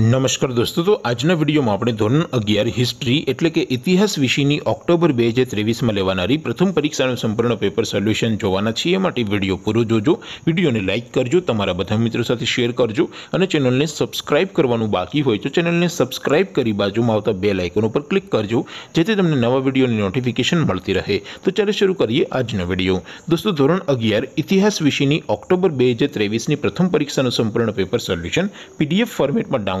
નમસ્કાર દોસ્તો તો આજના વિડીયોમાં આપણે ધોરણ અગિયાર હિસ્ટ્રી એટલે કે ઇતિહાસ વિષયની ઓક્ટોબર બે હજાર ત્રેવીસમાં લેવાનારી પ્રથમ પરીક્ષાનું સંપૂર્ણ પેપર સોલ્યુશન જોવાના છીએ માટે વિડીયો પૂરો જોજો વિડીયોને લાઇક કરજો તમારા બધા મિત્રો સાથે શેર કરજો અને ચેનલને સબસ્ક્રાઇબ કરવાનું બાકી હોય તો ચેનલને સબસ્ક્રાઇબ કરી બાજુમાં આવતા બે લાઇકન ઉપર ક્લિક કરજો જેથી તમને નવા વિડીયોની નોટિફિકેશન મળતી રહે તો ચાલો શરૂ કરીએ આજનો વિડીયો દોસ્તો ધોરણ અગિયાર ઇતિહાસ વિષયની ઓક્ટોબર બે હજાર ત્રેવીસની પ્રથમ પરીક્ષાનું સંપૂર્ણ પેપર સોલ્યુશન પીડીએફ ફોર્મેટમાં down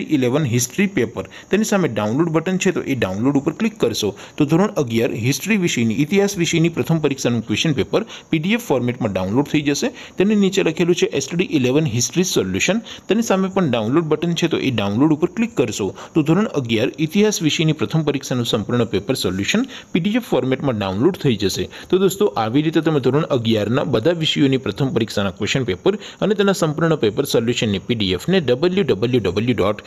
grade eleven history paper તેની સામે ડાઉનલોડ બટન છે તો એ ડાઉનલોડ ઉપર ક્લિક કરશો તો ધોરણ અગિયાર હિસ્ટ્રી વિષયની ઇતિહાસ વિષયની પ્રથમ પરીક્ષાનું ક્વેશ્ચન પેપર પીડીએફ ફોર્મેટમાં ડાઉનલોડ થઈ જશે તેની નીચે લખેલું છે એસટીડી ઇલેવન હિસ્ટ્રી સોલ્યુશન તેની સામે પણ ડાઉનલોડ બટન છે તો એ ડાઉનલોડ ઉપર ક્લિક કરશો તો ધોરણ અગિયાર ઇતિહાસ વિષયની પ્રથમ પરીક્ષાનું સંપૂર્ણ પેપર સોલ્યુશન પીડીએફ ફોર્મેટમાં ડાઉનલોડ થઈ જશે તો દોસ્તો આવી રીતે તમે ધોરણ અગિયારના બધા વિષયોની પ્રથમ પરીક્ષાના ક્વેશ્ચન પેપર અને તેના સંપૂર્ણ પેપર સોલ્યુશનની પીડીએફને ડબલ્યુ ડબલ્યુ ડબલ્યુ ડોટ